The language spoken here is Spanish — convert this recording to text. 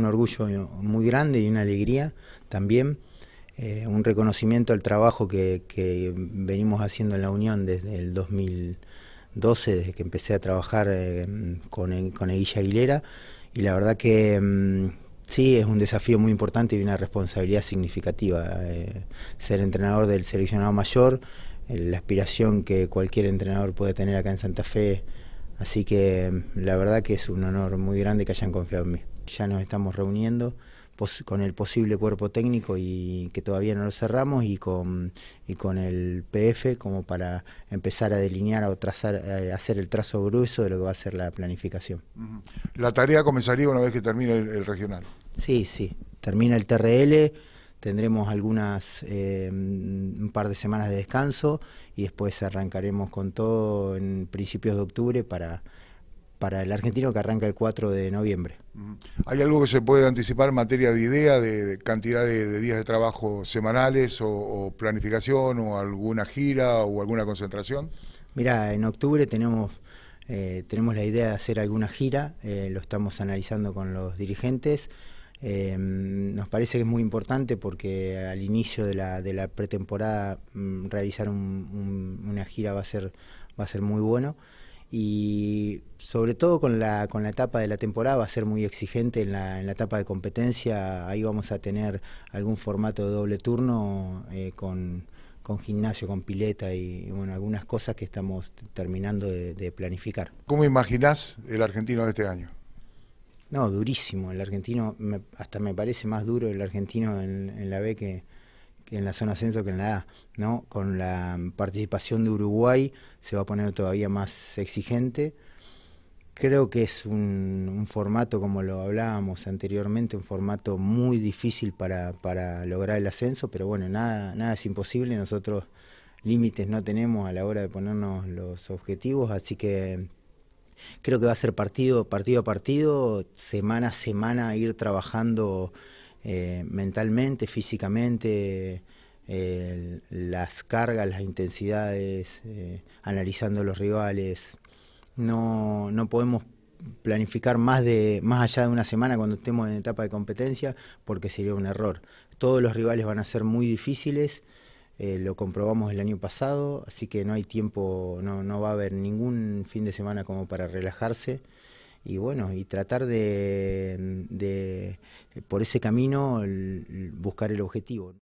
Un orgullo muy grande y una alegría también, eh, un reconocimiento al trabajo que, venimos haciendo en la Unión desde el 2012, desde que empecé a trabajar eh, con, con Aguilera, y la verdad que mm, sí, es un desafío muy importante y una responsabilidad significativa. Eh, ser entrenador del seleccionado mayor, la aspiración que cualquier entrenador puede tener acá en Santa Fe, así que mm, la verdad que es un honor muy grande que hayan confiado en mí ya nos estamos reuniendo con el posible cuerpo técnico y que todavía no lo cerramos y con, con el PF como para empezar a delinear o trazar, eh, hacer el trazo grueso de lo que va a ser la planificación. La tarea comenzaría una vez que termine el, regional. Sí, sí, termina el TRL, tendremos algunas, eh, un par de semanas de descanso y después arrancaremos con todo en principios de octubre para, para el argentino que arranca el 4 de noviembre. ¿Hay algo que se puede anticipar en materia de idea, de, cantidad de, días de trabajo semanales o, planificación o alguna gira o alguna concentración? Mira, en octubre tenemos, eh, tenemos la idea de hacer alguna gira, eh, lo estamos analizando con los dirigentes. Em, nos parece que es muy importante porque al inicio de la, pretemporada mm, realizar una gira va a ser, va a ser muy bueno y sobre todo con la, con la etapa de la temporada va a ser muy exigente en la, en la etapa de competencia, ahí vamos a tener algún formato de doble turno eh, con, gimnasio, con pileta y bueno, algunas cosas que estamos terminando de, planificar. ¿Cómo imaginás el argentino de este año? No, durísimo. El argentino, hasta me parece más duro el argentino en, en la B que, en la zona ascenso que en la A. ¿no? Con la participación de Uruguay se va a poner todavía más exigente. Creo que es un, formato, como lo hablábamos anteriormente, un formato muy difícil para, para lograr el ascenso, pero bueno, nada, nada es imposible. Nosotros límites no tenemos a la hora de ponernos los objetivos, así que creo que va a ser partido, partido a partido, semana a semana ir trabajando eh, mentalmente, físicamente, eh, las cargas, las intensidades, eh, analizando los rivales. No, no podemos planificar más de más allá de una semana cuando estemos en etapa de competencia porque sería un error. Todos los rivales van a ser muy difíciles, eh, lo comprobamos el año pasado, así que no hay tiempo, no, no va a haber ningún fin de semana como para relajarse y bueno, y tratar de, por ese camino buscar el objetivo.